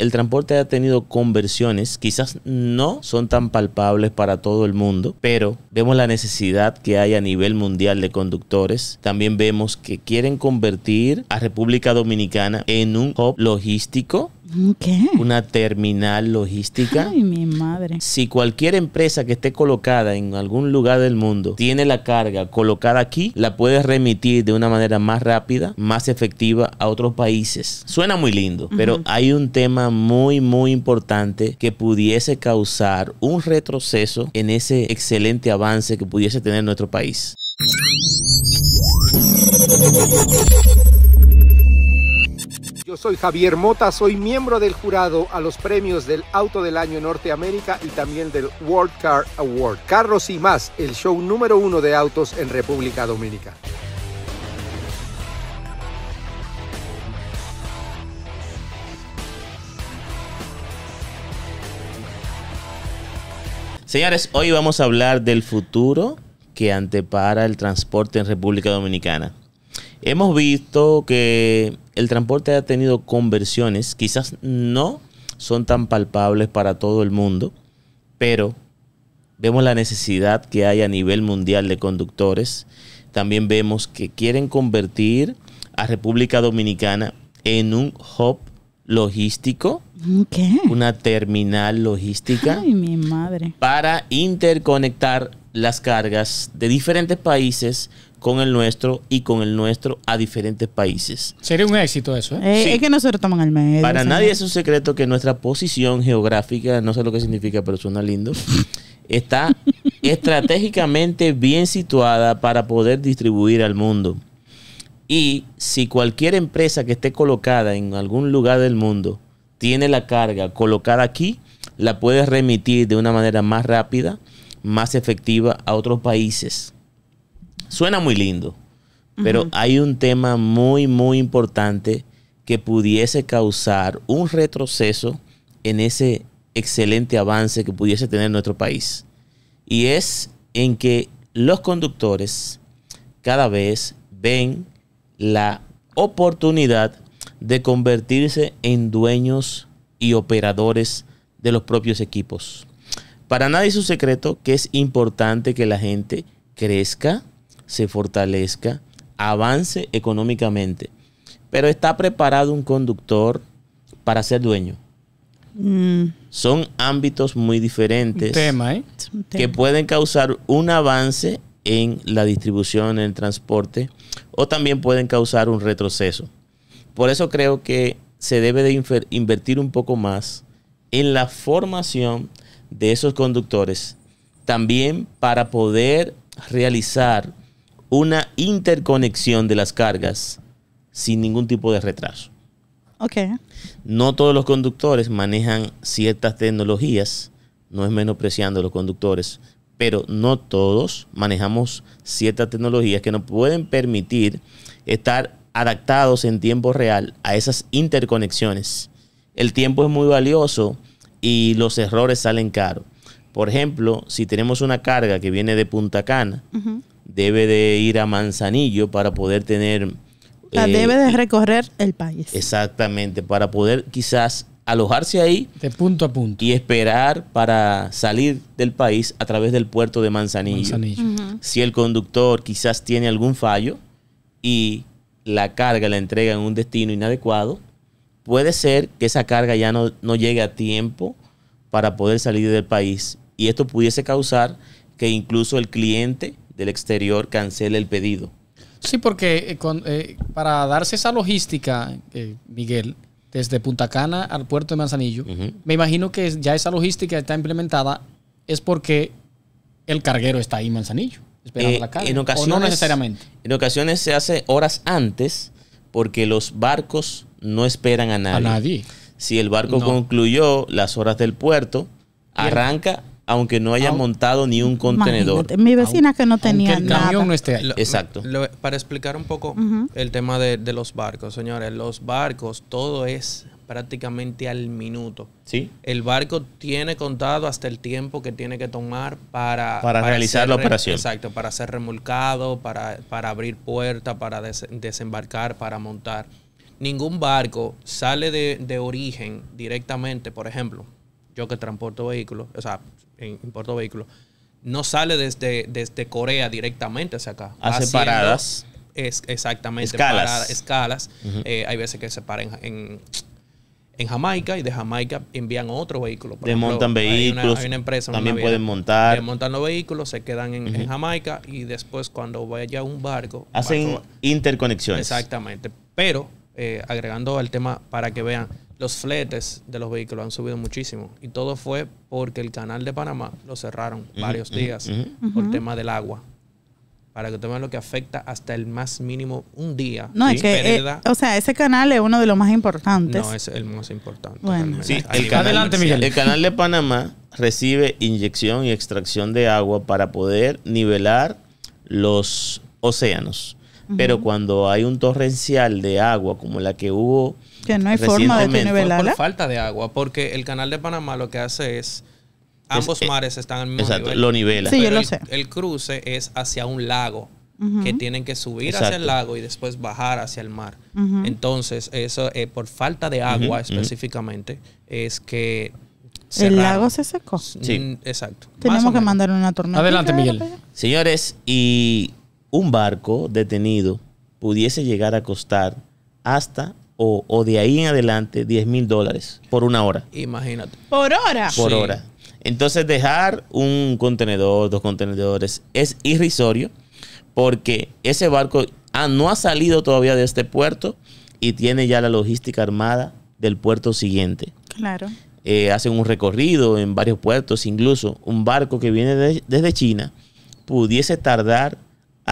el transporte ha tenido conversiones, quizás no son tan palpables para todo el mundo, pero vemos la necesidad que hay a nivel mundial de conductores. También vemos que quieren convertir a República Dominicana en un hub logístico ¿Qué? Una terminal logística. Ay, mi madre. Si cualquier empresa que esté colocada en algún lugar del mundo tiene la carga colocada aquí, la puedes remitir de una manera más rápida, más efectiva a otros países. Suena muy lindo, pero hay un tema muy, muy importante que pudiese causar un retroceso en ese excelente avance que pudiese tener nuestro país. Yo soy Javier Mota, soy miembro del jurado a los premios del Auto del Año Norteamérica y también del World Car Award. Carros y más, el show número uno de autos en República Dominicana. Señores, hoy vamos a hablar del futuro que antepara el transporte en República Dominicana. Hemos visto que el transporte ha tenido conversiones, quizás no son tan palpables para todo el mundo, pero vemos la necesidad que hay a nivel mundial de conductores. También vemos que quieren convertir a República Dominicana en un hub logístico, una terminal logística, mi madre. para interconectar las cargas de diferentes países con el nuestro y con el nuestro a diferentes países. Sería un éxito eso. ¿eh? eh es que nosotros toman el medio. Para nadie es un secreto que nuestra posición geográfica, no sé lo que significa, pero suena lindo, está estratégicamente bien situada para poder distribuir al mundo. Y si cualquier empresa que esté colocada en algún lugar del mundo tiene la carga colocada aquí, la puede remitir de una manera más rápida, más efectiva a otros países suena muy lindo, pero hay un tema muy, muy importante que pudiese causar un retroceso en ese excelente avance que pudiese tener nuestro país. Y es en que los conductores cada vez ven la oportunidad de convertirse en dueños y operadores de los propios equipos. Para nadie es un secreto que es importante que la gente crezca, se fortalezca, avance económicamente. Pero está preparado un conductor para ser dueño. Mm. Son ámbitos muy diferentes ¿eh? que pueden causar un avance en la distribución, en el transporte, o también pueden causar un retroceso. Por eso creo que se debe de invertir un poco más en la formación de esos conductores, también para poder realizar una interconexión de las cargas sin ningún tipo de retraso. Ok. No todos los conductores manejan ciertas tecnologías, no es menospreciando a los conductores, pero no todos manejamos ciertas tecnologías que nos pueden permitir estar adaptados en tiempo real a esas interconexiones. El tiempo es muy valioso y los errores salen caros. Por ejemplo, si tenemos una carga que viene de Punta Cana, debe de ir a Manzanillo para poder tener... La eh, debe de recorrer el país. Exactamente, para poder quizás alojarse ahí. De punto a punto. Y esperar para salir del país a través del puerto de Manzanillo. Si el conductor quizás tiene algún fallo y la carga la entrega en un destino inadecuado, puede ser que esa carga ya no, no llegue a tiempo para poder salir del país. Y esto pudiese causar que incluso el cliente del exterior cancele el pedido. Sí, porque eh, eh, para darse esa logística, eh, Miguel, desde Punta Cana al puerto de Manzanillo, me imagino que ya esa logística está implementada es porque el carguero está ahí en Manzanillo, esperando la carga. En ocasiones, no necesariamente. En ocasiones se hace horas antes porque los barcos no esperan a nadie. Si el barco concluyó las horas del puerto, arranca aunque no haya montado ni un contenedor. mi vecina que no tenía nada. Exacto. para explicar un poco el tema de, los barcos, señores, los barcos, todo es prácticamente al minuto. Sí. El barco tiene contado hasta el tiempo que tiene que tomar para... Para, realizar la operación. Exacto, para ser remolcado, para, para abrir puerta, para desembarcar, para montar. Ningún barco sale de, de origen directamente, por ejemplo, yo que transporto vehículos, o sea, en, Puerto Vehículos, no sale desde, desde Corea directamente hacia acá. Hace paradas. Es, exactamente. Escalas. escalas. Eh, hay veces que se paran en, Jamaica y de Jamaica envían otro vehículo. Desmontan vehículos. Hay una, empresa. También pueden montar. Desmontan los vehículos, se quedan en, Jamaica y después cuando vaya un barco. Hacen interconexiones. Exactamente. Pero eh, agregando al tema para que vean, los fletes de los vehículos han subido muchísimo y todo fue porque el canal de Panamá lo cerraron varios días por tema del agua. Para que tomen lo que afecta hasta el más mínimo un día. No, es que, eh, o sea, ese canal es uno de los más importantes. No, es el más importante. Bueno. adelante, Miguel. El canal de Panamá recibe inyección y extracción de agua para poder nivelar los océanos. Pero cuando hay un torrencial de agua como la que hubo. Que no hay forma de nivelarla. Por falta de agua, porque el canal de Panamá lo que hace es. Ambos eh, mares están al mismo exacto, nivel. lo nivela. Sí, yo lo el, sé. El cruce es hacia un lago que tienen que subir hacia el lago y después bajar hacia el mar. Entonces, eso eh, por falta de agua específicamente, es que... El lago se secó. Sí. Exacto. Tenemos que mandar una tormenta. Adelante, Miguel. Señores, y un barco detenido pudiese llegar a costar hasta o, de ahí en adelante 10 mil dólares por una hora. Imagínate. Por hora. Por hora. Entonces dejar un contenedor, dos contenedores es irrisorio porque ese barco ah, no ha salido todavía de este puerto y tiene ya la logística armada del puerto siguiente. Claro. Eh, hacen un recorrido en varios puertos, incluso un barco que viene desde China pudiese tardar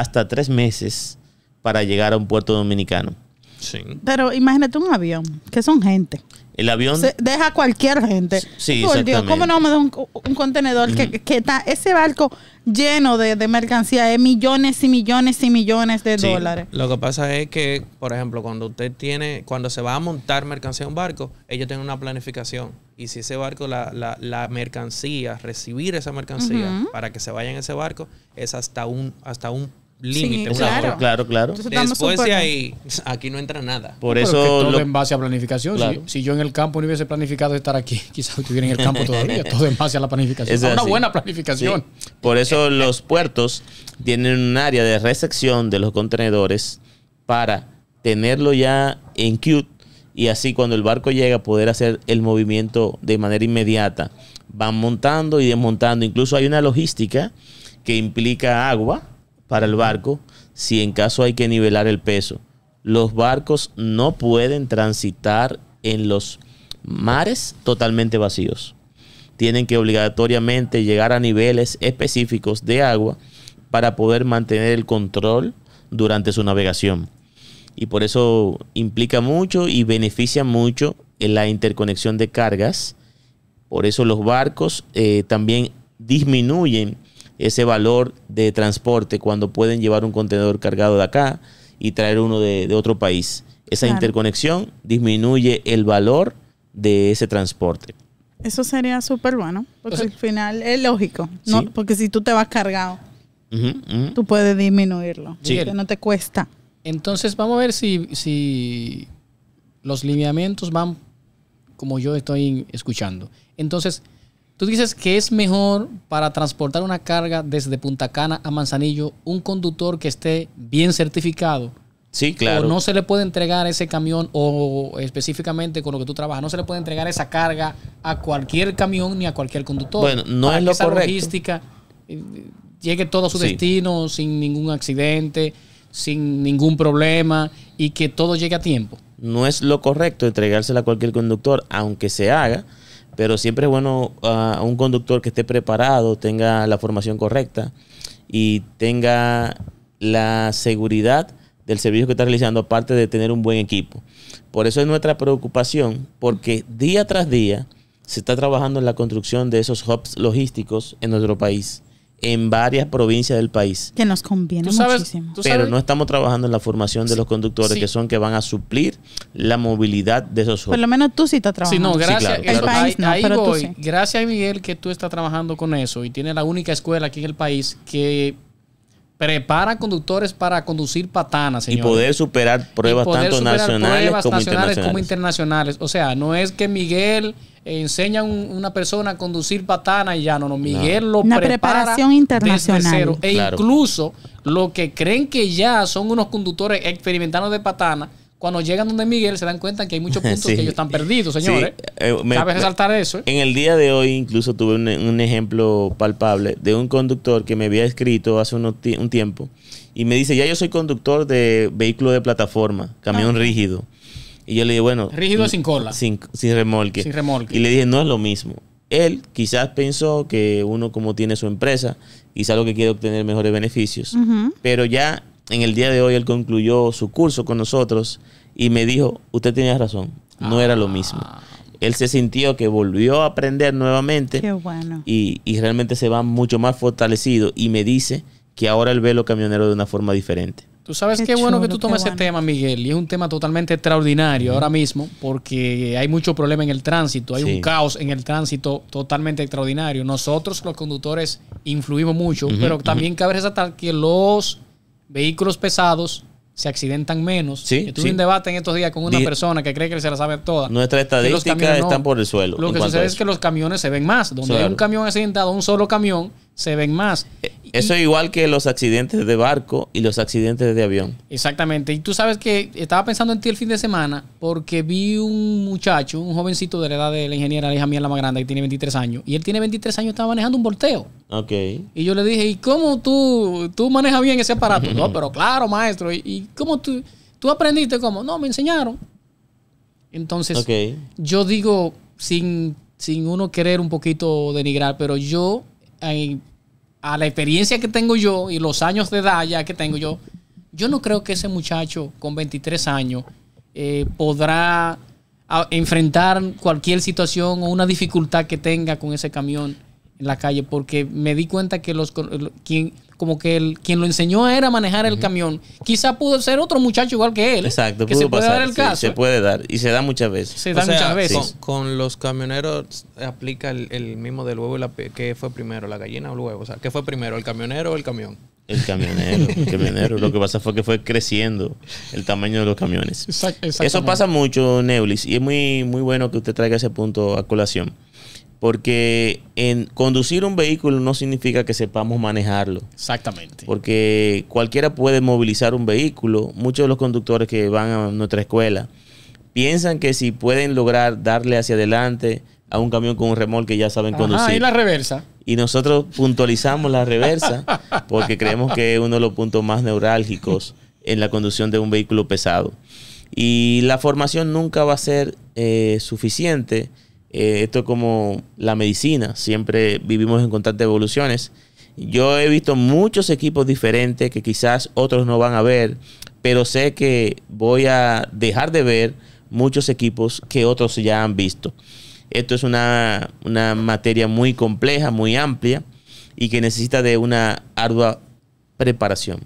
hasta tres meses para llegar a un puerto dominicano. Sí. Pero imagínate un avión, que son gente. El avión. Se deja cualquier gente. Sí, Por Dios, ¿cómo no me un, contenedor que, está ese barco lleno de, de mercancía de millones y millones y millones de dólares? Lo que pasa es que, por ejemplo, cuando usted tiene, cuando se va a montar mercancía en un barco, ellos tienen una planificación. Y si ese barco, la, mercancía, recibir esa mercancía para que se vaya en ese barco, es hasta un, hasta un límite. claro. claro, Después ahí, aquí no entra nada. Por eso. todo en base a planificación. Si, yo en el campo no hubiese planificado estar aquí, quizás estuviera en el campo todavía. todo en base a la planificación. Es una buena planificación. Por eso los puertos tienen un área de recepción de los contenedores para tenerlo ya en cute y así cuando el barco llega poder hacer el movimiento de manera inmediata. Van montando y desmontando. Incluso hay una logística que implica agua para el barco si en caso hay que nivelar el peso. Los barcos no pueden transitar en los mares totalmente vacíos. Tienen que obligatoriamente llegar a niveles específicos de agua para poder mantener el control durante su navegación. Y por eso implica mucho y beneficia mucho en la interconexión de cargas. Por eso los barcos eh, también disminuyen ese valor de transporte cuando pueden llevar un contenedor cargado de acá y traer uno de, otro país. Esa interconexión disminuye el valor de ese transporte. Eso sería súper bueno, porque al final es lógico, porque si tú te vas cargado, tú puedes disminuirlo, Porque no te cuesta. Entonces vamos a ver si, si los lineamientos van como yo estoy escuchando. Entonces, Tú dices que es mejor para transportar una carga desde Punta Cana a Manzanillo un conductor que esté bien certificado. Sí, claro. O no se le puede entregar ese camión, o específicamente con lo que tú trabajas, no se le puede entregar esa carga a cualquier camión ni a cualquier conductor. Bueno, no es que lo esa correcto. logística eh, llegue todo a su destino sin ningún accidente, sin ningún problema y que todo llegue a tiempo. No es lo correcto entregársela a cualquier conductor, aunque se haga pero siempre es bueno ah, un conductor que esté preparado, tenga la formación correcta y tenga la seguridad del servicio que está realizando, aparte de tener un buen equipo. Por eso es nuestra preocupación, porque día tras día se está trabajando en la construcción de esos hubs logísticos en nuestro país en varias provincias del país. Que nos conviene muchísimo. Pero no estamos trabajando en la formación de los conductores, que son que van a suplir la movilidad de esos jóvenes. Por lo menos tú sí estás trabajando. Sí, no, gracias. ahí, Gracias, Miguel, que tú estás trabajando con eso y tienes la única escuela aquí en el país que Prepara conductores para conducir patanas, Y poder superar pruebas tanto nacionales, como, nacionales internacionales. como, internacionales. O sea, no es que Miguel enseña a una persona a conducir patana y ya no, no. Miguel lo Una prepara preparación internacional. E incluso lo que creen que ya son unos conductores experimentados de patana, cuando llegan donde Miguel se dan cuenta que hay muchos puntos que ellos están perdidos, señores. Eh, Cabe resaltar eso. ¿eh? En el día de hoy incluso tuve un, ejemplo palpable de un conductor que me había escrito hace un tiempo y me dice, ya yo soy conductor de vehículo de plataforma, camión ah. rígido. Y yo le dije, bueno... Rígido sin cola. Sin, remolque. Sin remolque. Y le dije, no es lo mismo él quizás pensó que uno como tiene su empresa, quizás lo que quiere obtener mejores beneficios, pero ya en el día de hoy él concluyó su curso con nosotros y me dijo, usted tenía razón, no era lo mismo. Ah. Él se sintió que volvió a aprender nuevamente y, realmente se va mucho más fortalecido y me dice que ahora él ve lo camionero de una forma diferente. Tú sabes qué, bueno que tú tomes ese tema, Miguel, y es un tema totalmente extraordinario ahora mismo, porque hay mucho problema en el tránsito, hay un caos en el tránsito totalmente extraordinario. Nosotros, los conductores, influimos mucho, pero también cabe resaltar que los vehículos pesados se accidentan menos. Sí, Yo tuve un debate en estos días con una persona que cree que se la sabe toda. Nuestras estadísticas están por el suelo. Lo que sucede es que los camiones se ven más. Donde hay un camión accidentado, un solo camión, se ven más. Eh, eso es igual que los accidentes de barco y los accidentes de avión. Exactamente. Y tú sabes que estaba pensando en ti el fin de semana porque vi un muchacho, un jovencito de la edad de la ingeniera, la hija mía, la más grande, que tiene 23 años. Y él tiene 23 años, estaba manejando un volteo. Ok. Y yo le dije, ¿y cómo tú, tú manejas bien ese aparato? no, pero claro, maestro. ¿Y, y cómo tú, tú aprendiste cómo? No, me enseñaron. Entonces, okay. yo digo, sin, sin uno querer un poquito denigrar, pero yo a la experiencia que tengo yo y los años de edad ya que tengo yo, yo no creo que ese muchacho con 23 años eh, podrá enfrentar cualquier situación o una dificultad que tenga con ese camión en la calle, porque me di cuenta que los quien, como que el, quien lo enseñó era manejar el camión, quizá pudo ser otro muchacho igual que él. Exacto, que se puede dar el Se puede dar y se da muchas veces. Se da muchas veces. Con, los camioneros aplica el, mismo del huevo y la que fue primero, la gallina o el huevo, o sea, ¿qué fue primero, el camionero o el camión? El camionero, el camionero. Lo que pasa fue que fue creciendo el tamaño de los camiones. Exacto. Eso pasa mucho, Neulis, y es muy, muy bueno que usted traiga ese punto a colación porque en conducir un vehículo no significa que sepamos manejarlo. Exactamente. Porque cualquiera puede movilizar un vehículo. Muchos de los conductores que van a nuestra escuela piensan que si pueden lograr darle hacia adelante a un camión con un remolque ya saben conducir. Ah, y la reversa. Y nosotros puntualizamos la reversa porque creemos que es uno de los puntos más neurálgicos en la conducción de un vehículo pesado. Y la formación nunca va a ser eh, suficiente eh, esto es como la medicina, siempre vivimos en constantes evoluciones. Yo he visto muchos equipos diferentes que quizás otros no van a ver, pero sé que voy a dejar de ver muchos equipos que otros ya han visto. Esto es una, una materia muy compleja, muy amplia y que necesita de una ardua preparación.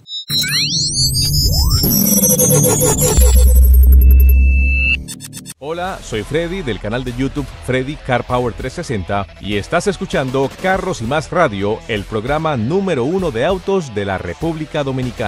Hola, soy Freddy del canal de YouTube Freddy Car Power 360 y estás escuchando Carros y Más Radio, el programa número uno de autos de la República Dominicana.